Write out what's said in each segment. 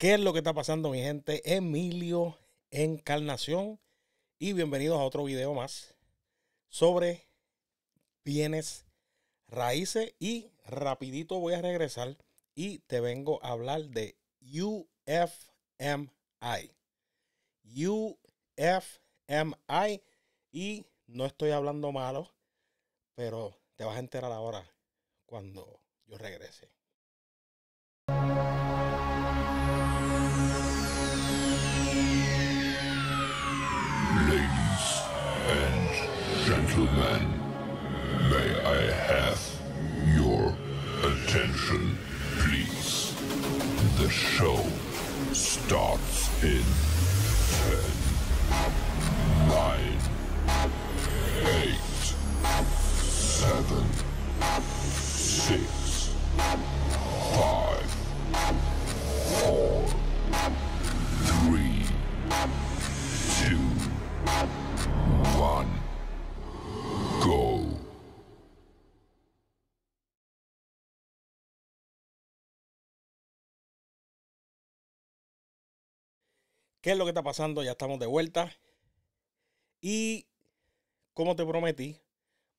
¿Qué es lo que está pasando, mi gente? Emilio Encarnación. Y bienvenidos a otro video más sobre bienes raíces. Y rapidito voy a regresar y te vengo a hablar de UFMI. UFMI. Y no estoy hablando malo, pero te vas a enterar ahora cuando yo regrese. Gentlemen, may I have your attention, please? The show starts in 10 ¿Qué es lo que está pasando? Ya estamos de vuelta. Y como te prometí,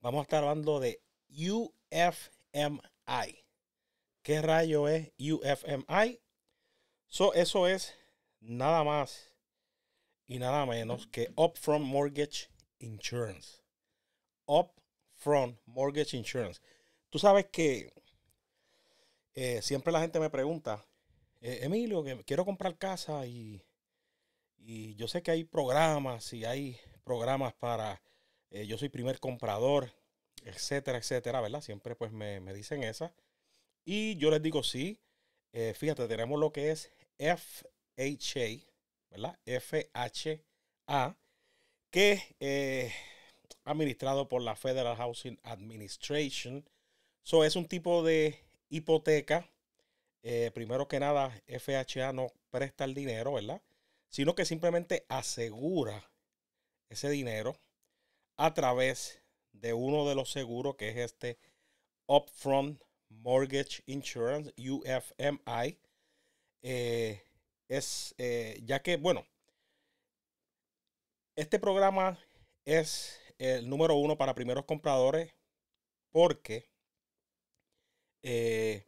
vamos a estar hablando de UFMI. ¿Qué rayo es UFMI? eso es nada más y nada menos que Upfront Mortgage Insurance. Upfront Mortgage Insurance. Tú sabes que eh, siempre la gente me pregunta, eh, Emilio, que quiero comprar casa y y yo sé que hay programas y hay programas para eh, yo soy primer comprador, etcétera, etcétera, ¿verdad? Siempre pues me, dicen esa. Y yo les digo, sí, eh, fíjate, tenemos lo que es FHA, ¿verdad? FHA, que es eh, administrado por la Federal Housing Administration. Eso es un tipo de hipoteca. primero que nada, FHA no presta el dinero, ¿verdad? sino que simplemente asegura ese dinero a través de uno de los seguros que es este Upfront Mortgage Insurance, UFMI. Eh, es eh, ya que, bueno, este programa es el número uno para primeros compradores porque eh,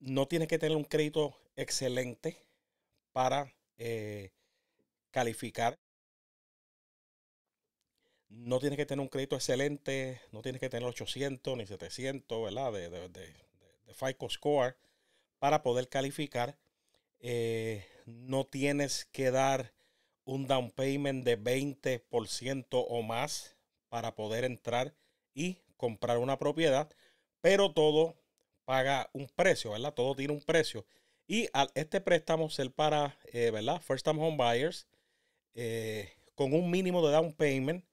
no tienes que tener un crédito excelente para eh, calificar. No tienes que tener un crédito excelente, no tienes que tener 800 ni 700, ¿verdad? De, de, de, FICO Score para poder calificar. Eh, no tienes que dar un down payment de 20% o más para poder entrar y comprar una propiedad, pero todo paga un precio, ¿verdad? Todo tiene un precio. Y este préstamo el para, eh, ¿verdad? First time home buyers eh, con un mínimo de down payment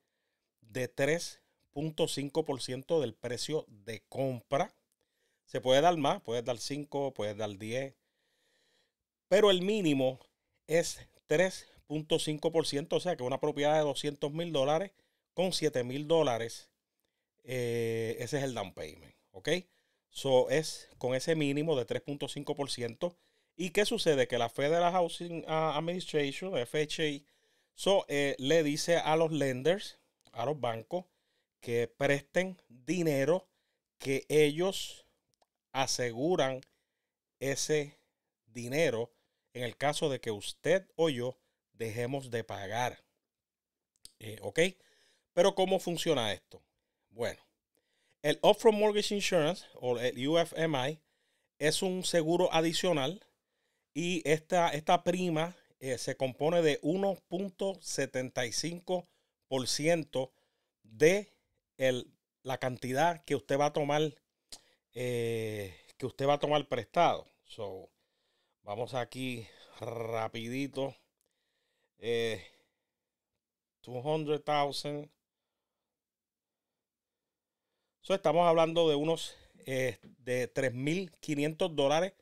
de 3.5% del precio de compra. Se puede dar más, puedes dar 5, puedes dar 10, pero el mínimo es 3.5%, o sea que una propiedad de 200 mil dólares con 7 mil dólares, eh, ese es el down payment, ¿ok? So es con ese mínimo de 3.5%. ¿Y qué sucede? Que la Federal Housing ah, Administration, FHA, eh, le dice a los lenders, a los bancos, que presten dinero que ellos aseguran ese dinero en el caso de que usted o yo dejemos de pagar. Eh, ¿Ok? Pero ¿cómo funciona esto? Bueno, el Upfront Mortgage Insurance o el UFMI es un seguro adicional y esta, prima eh, se compone de 1.75% de la cantidad que usted va a tomar, eh, que usted va a tomar prestado. So, vamos aquí rapidito. 200,000. Eh, estamos hablando de unos de 3.500 dólares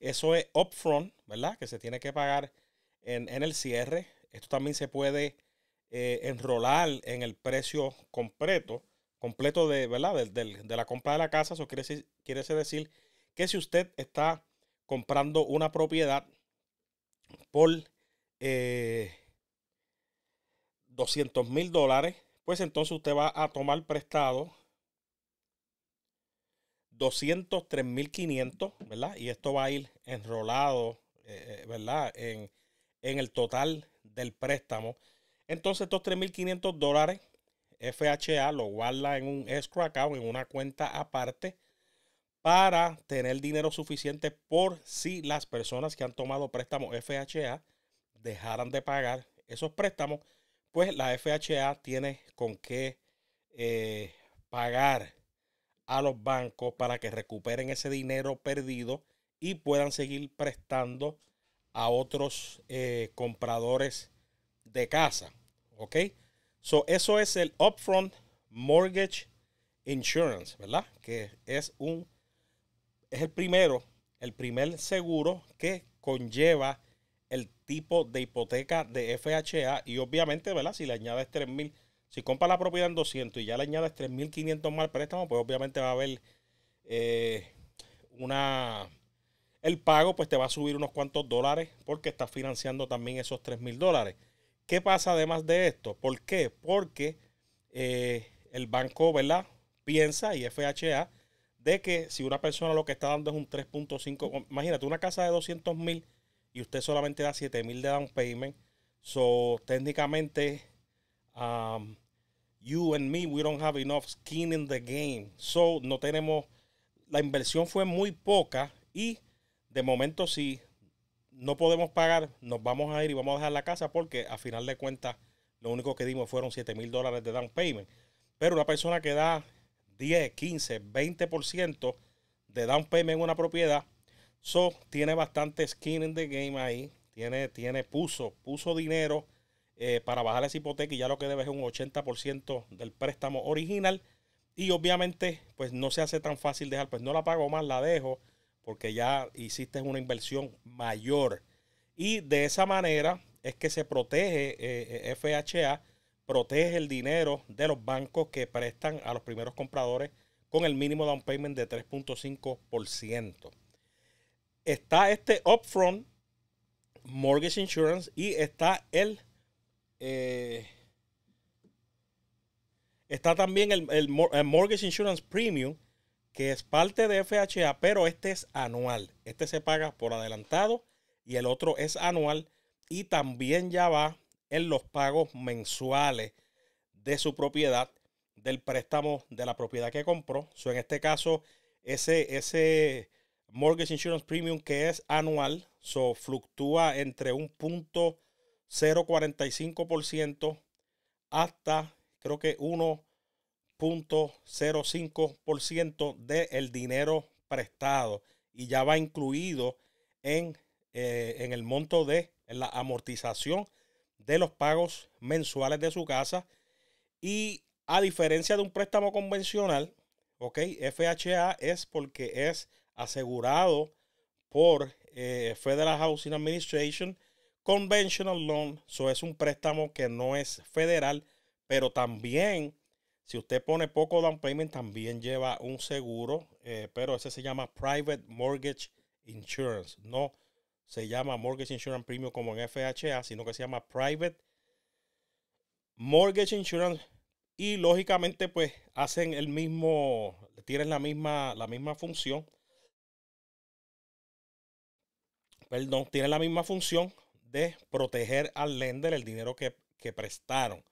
eso es upfront, ¿verdad? Que se tiene que pagar en, el cierre. Esto también se puede eh, enrolar en el precio completo, completo de, ¿verdad? De, la compra de la casa. Eso quiere, decir, quiere decir que si usted está comprando una propiedad por 200 eh, mil dólares, pues entonces usted va a tomar prestado 203.500, ¿verdad? Y esto va a ir enrolado, eh, eh, ¿verdad? En, el total del préstamo. Entonces, estos 3.500 dólares, FHA lo guarda en un escrow en una cuenta aparte, para tener dinero suficiente por si las personas que han tomado préstamos FHA dejaran de pagar esos préstamos, pues la FHA tiene con qué eh, pagar a los bancos para que recuperen ese dinero perdido y puedan seguir prestando a otros eh, compradores de casa. ¿Ok? So, eso es el Upfront Mortgage Insurance, ¿verdad? Que es un es el primero, el primer seguro que conlleva el tipo de hipoteca de FHA y obviamente, ¿verdad? Si le añades $3,000, mil si compra la propiedad en 200 y ya le añades 3.500 más préstamos, préstamo, pues obviamente va a haber eh, una... El pago pues te va a subir unos cuantos dólares porque estás financiando también esos 3.000 dólares. ¿Qué pasa además de esto? ¿Por qué? Porque eh, el banco, ¿verdad? Piensa y FHA de que si una persona lo que está dando es un 3.5, imagínate una casa de 200.000 y usted solamente da 7.000 de down payment, so técnicamente Um, you and me, we don't have enough skin in the game. So, no tenemos. La inversión fue muy poca y de momento, si no podemos pagar, nos vamos a ir y vamos a dejar la casa porque a final de cuentas, lo único que dimos fueron 7 mil dólares de down payment. Pero una persona que da 10, 15, 20% de down payment en una propiedad, so, tiene bastante skin in the game ahí. Tiene, tiene, puso, puso dinero eh, para bajar esa hipoteca y ya lo que debes es un 80% del préstamo original. Y obviamente, pues no se hace tan fácil dejar, pues no la pago más, la dejo, porque ya hiciste una inversión mayor. Y de esa manera es que se protege eh, FHA, protege el dinero de los bancos que prestan a los primeros compradores con el mínimo down payment de 3.5%. Está este upfront mortgage insurance y está el eh, está también el, Mortgage Insurance Premium, que es parte de FHA, pero este es anual. Este se paga por adelantado y el otro es anual y también ya va en los pagos mensuales de su propiedad, del préstamo de la propiedad que compró. en este caso, ese, ese Mortgage Insurance Premium que es anual, so, fluctúa entre un punto 0.45% hasta creo que 1.05% del dinero prestado y ya va incluido en, eh, el monto de la amortización de los pagos mensuales de su casa. Y a diferencia de un préstamo convencional, ¿ok? FHA es porque es asegurado por eh, Federal Housing Administration Conventional loan, eso es un préstamo que no es federal, pero también, si usted pone poco down payment, también lleva un seguro, eh, pero ese se llama Private Mortgage Insurance. No se llama Mortgage Insurance Premium como en FHA, sino que se llama Private Mortgage Insurance. Y lógicamente, pues hacen el mismo, tienen la misma, la misma función. Perdón, tienen la misma función, de proteger al lender el dinero que, prestaron.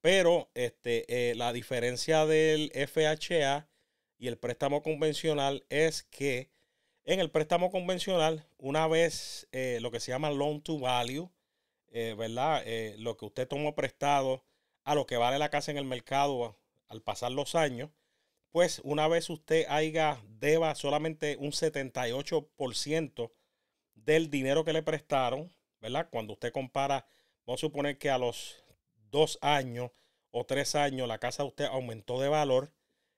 Pero este, eh, la diferencia del FHA y el préstamo convencional es que en el préstamo convencional, una vez eh, lo que se llama loan to value, eh, ¿verdad? lo que usted tomó prestado a lo que vale la casa en el mercado al pasar los años, pues una vez usted haya deba solamente un 78% del dinero que le prestaron, ¿verdad? Cuando usted compara, vamos a suponer que a los dos años o tres años la casa de usted aumentó de valor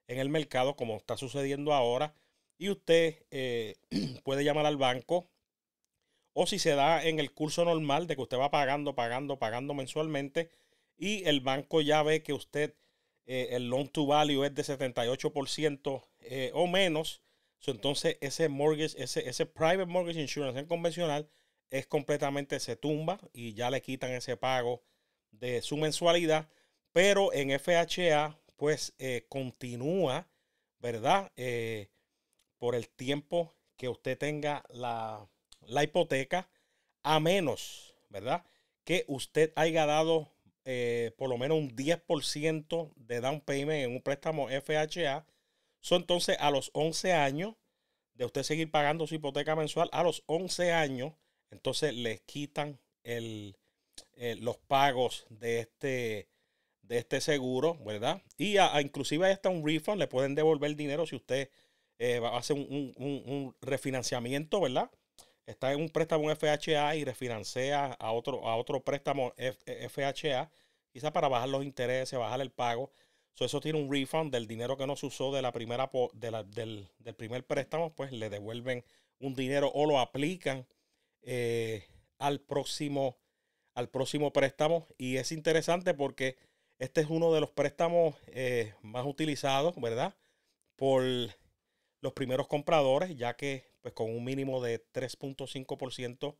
en el mercado, como está sucediendo ahora, y usted eh, puede llamar al banco, o si se da en el curso normal de que usted va pagando, pagando, pagando mensualmente, y el banco ya ve que usted, eh, el loan to value es de 78% eh, o menos, entonces ese mortgage, ese, ese private mortgage insurance en convencional, es completamente se tumba y ya le quitan ese pago de su mensualidad. Pero en FHA, pues eh, continúa, ¿verdad? Eh, por el tiempo que usted tenga la, hipoteca, a menos, ¿verdad? Que usted haya dado eh, por lo menos un 10% de down payment en un préstamo FHA. son entonces, a los 11 años de usted seguir pagando su hipoteca mensual, a los 11 años, entonces les quitan el, eh, los pagos de este, de este seguro, ¿verdad? Y a, a, inclusive está un refund, le pueden devolver dinero si usted eh, hace un, refinanciamiento, ¿verdad? Está en un préstamo FHA y refinancia a otro, a otro préstamo FHA, quizá para bajar los intereses, bajar el pago. So, eso tiene un refund del dinero que no se usó de la primera, del, del primer préstamo, pues le devuelven un dinero o lo aplican eh, al, próximo, al próximo préstamo. Y es interesante porque este es uno de los préstamos eh, más utilizados, ¿verdad? Por los primeros compradores, ya que pues, con un mínimo de 3.5%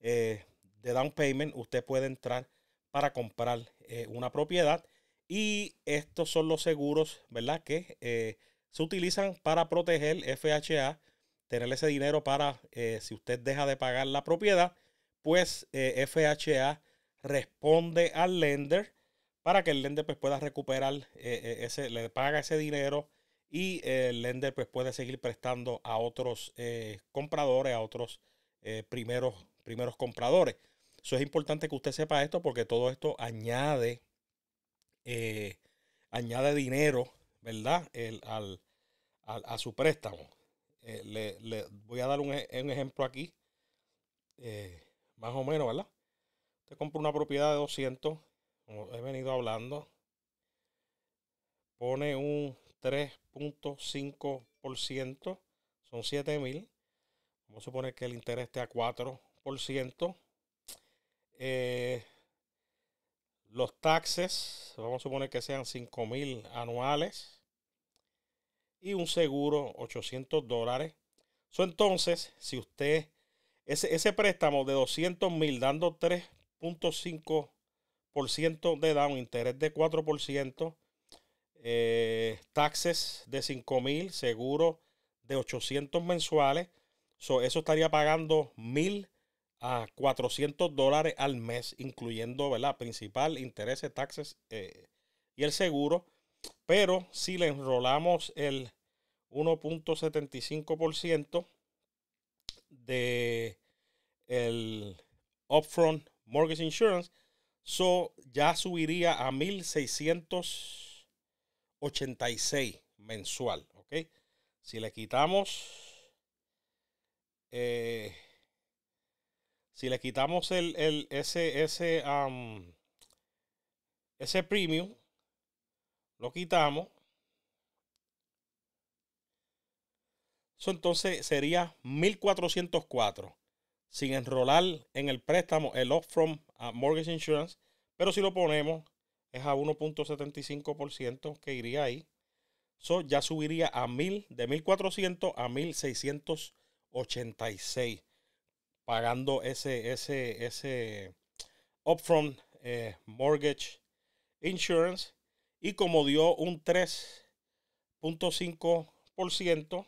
eh, de down payment usted puede entrar para comprar una propiedad. Y estos son los seguros, ¿verdad? Que se utilizan para proteger FHA tener ese dinero para, eh, si usted deja de pagar la propiedad, pues eh, FHA responde al lender para que el lender pues, pueda recuperar, eh, ese, le paga ese dinero y el lender pues, puede seguir prestando a otros compradores, a otros primeros, primeros compradores. Eso es importante que usted sepa esto porque todo esto añade, añade dinero, ¿verdad? al, a su préstamo. Eh, le, voy a dar un, e, ejemplo aquí, eh, más o menos, ¿verdad? Usted compra una propiedad de 200, como he venido hablando, pone un 3.5%, son 7.000, mil. Vamos a suponer que el interés esté a 4%. Eh, los taxes, vamos a suponer que sean 5.000 anuales y un seguro 800 dólares. So, entonces, si usted, ese, ese préstamo de 200 mil dando 3.5% de down, interés de 4%, eh, taxes de 5 mil, seguro de 800 mensuales, eso estaría pagando 1000 a 400 dólares al mes, incluyendo ¿verdad? principal, intereses, taxes eh, y el seguro. Pero si le enrolamos el 1.75% de el upfront mortgage insurance, so ya subiría a 1686 mensual, ¿ok? Si le quitamos eh, si le quitamos el, el ese ese ese premium lo quitamos. Eso entonces sería 1404 sin enrolar en el préstamo el upfront from ah, mortgage insurance, pero si lo ponemos es a 1.75% que iría ahí. Eso ya subiría a 1000 de 1400 a 1686 pagando ese ese ese upfront eh, mortgage insurance y como dio un 3.5%,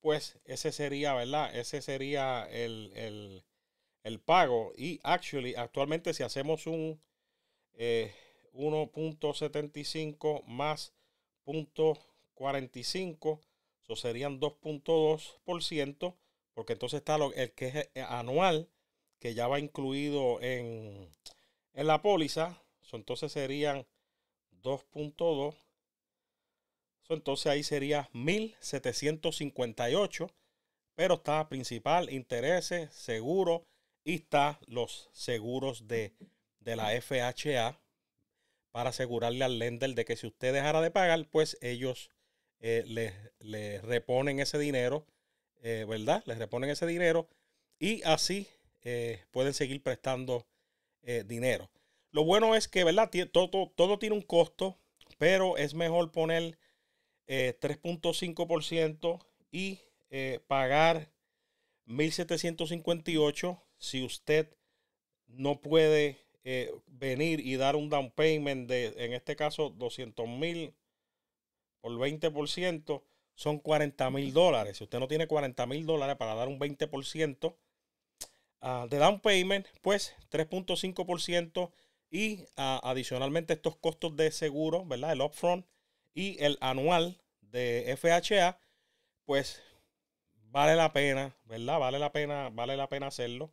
pues ese sería, ¿verdad? Ese sería el, pago. Y actually, actualmente si hacemos un 1.75 eh, más .45, eso serían 2.2%, porque entonces está el que es eh, anual, que ya va incluido en, en la póliza, entonces serían 2.2. entonces ahí sería 1758. Pero está principal, intereses, seguro y está los seguros de, la FHA para asegurarle al lender de que si usted dejara de pagar, pues ellos eh, les le, reponen ese dinero, eh, ¿verdad? Les reponen ese dinero y así eh, pueden seguir prestando dinero. Lo bueno es que, ¿verdad? Todo, todo, tiene un costo, pero es mejor poner 3.5% eh, y eh, pagar 1.758 si usted no puede eh, venir y dar un down payment de, en este caso, $200,000 por 20%, son $40,000. dólares. Si usted no tiene $40,000 dólares para dar un 20% ah, de down payment, pues 3.5% y ah, adicionalmente estos costos de seguro, ¿verdad? El upfront y el anual de FHA, pues vale la pena, ¿verdad? Vale la pena, vale la pena hacerlo.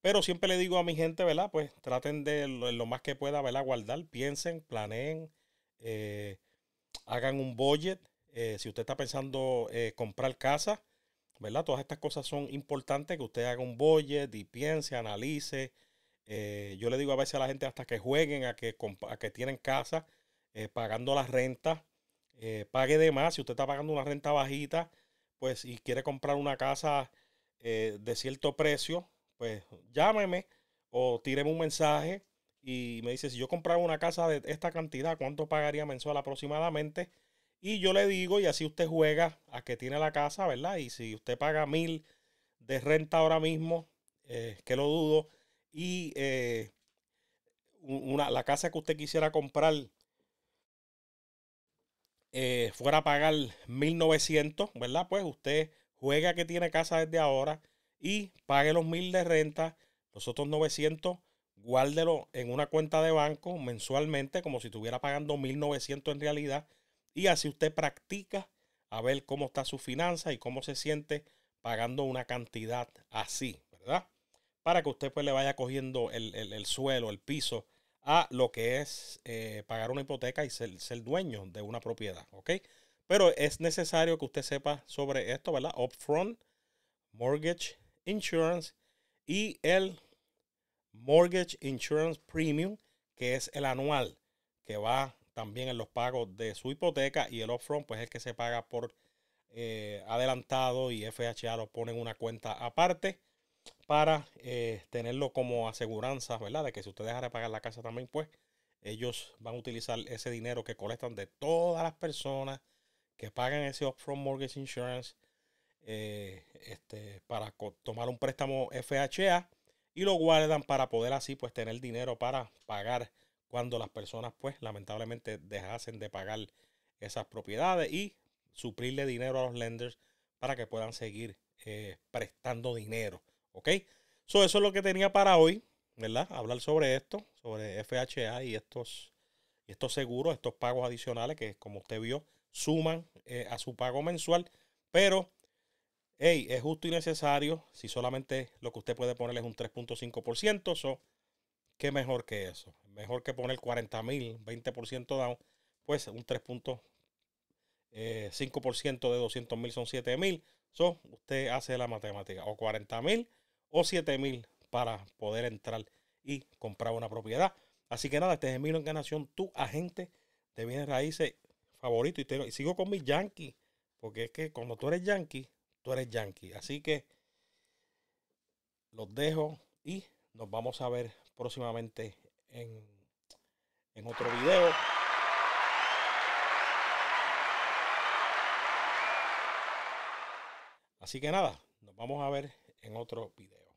Pero siempre le digo a mi gente, ¿verdad? Pues traten de lo, más que pueda, ¿verdad? Guardar, piensen, planeen, eh, hagan un budget. Eh, si usted está pensando eh, comprar casa, ¿verdad? Todas estas cosas son importantes, que usted haga un budget y piense, analice, eh, yo le digo a veces a la gente hasta que jueguen, a que, que tienen casa, eh, pagando la renta eh, pague de más, si usted está pagando una renta bajita, pues y quiere comprar una casa de cierto precio, pues llámeme o tíreme un mensaje y me dice, si yo comprara una casa de esta cantidad, ¿cuánto pagaría mensual aproximadamente? Y yo le digo, y así usted juega a que tiene la casa, ¿verdad? Y si usted paga mil de renta ahora mismo, que lo dudo, y eh, la casa que usted quisiera comprar eh, fuera a pagar 1900, ¿verdad? Pues usted juega que tiene casa desde ahora y pague los 1000 de renta, los otros 900, guárdelo en una cuenta de banco mensualmente, como si estuviera pagando 1900 en realidad. Y así usted practica a ver cómo está su finanza y cómo se siente pagando una cantidad así, ¿verdad? para que usted pues le vaya cogiendo el, suelo, el piso a lo que es eh, pagar una hipoteca y ser, ser, dueño de una propiedad, ¿ok? Pero es necesario que usted sepa sobre esto, ¿verdad? Upfront, Mortgage Insurance y el Mortgage Insurance Premium, que es el anual, que va también en los pagos de su hipoteca y el upfront, pues es el que se paga por eh, adelantado y FHA lo pone en una cuenta aparte para eh, tenerlo como aseguranza, ¿verdad? De que si usted deja de pagar la casa también, pues ellos van a utilizar ese dinero que colectan de todas las personas que pagan ese upfront mortgage insurance eh, este, para tomar un préstamo FHA y lo guardan para poder así pues tener dinero para pagar cuando las personas pues lamentablemente dejasen de pagar esas propiedades y suplirle dinero a los lenders para que puedan seguir eh, prestando dinero. ¿Ok? eso es lo que tenía para hoy, ¿verdad? Hablar sobre esto, sobre FHA y estos, estos seguros, estos pagos adicionales que, como usted vio, suman eh, a su pago mensual. Pero, hey, es justo y necesario si solamente lo que usted puede poner es un 3.5%. So, ¿Qué mejor que eso? Mejor que poner 40 mil, 20% down, pues un 3.5% eh, de 200 mil son 7 mil usted hace la matemática, o 40 mil o 7 mil para poder entrar y comprar una propiedad. Así que nada, este es Emilio Encarnación, tu agente de bienes raíces favorito. Y, sigo con mi yankee. porque es que cuando tú eres yankee, tú eres yankee. Así que los dejo y nos vamos a ver próximamente en, en otro video. Así que nada, nos vamos a ver en otro video.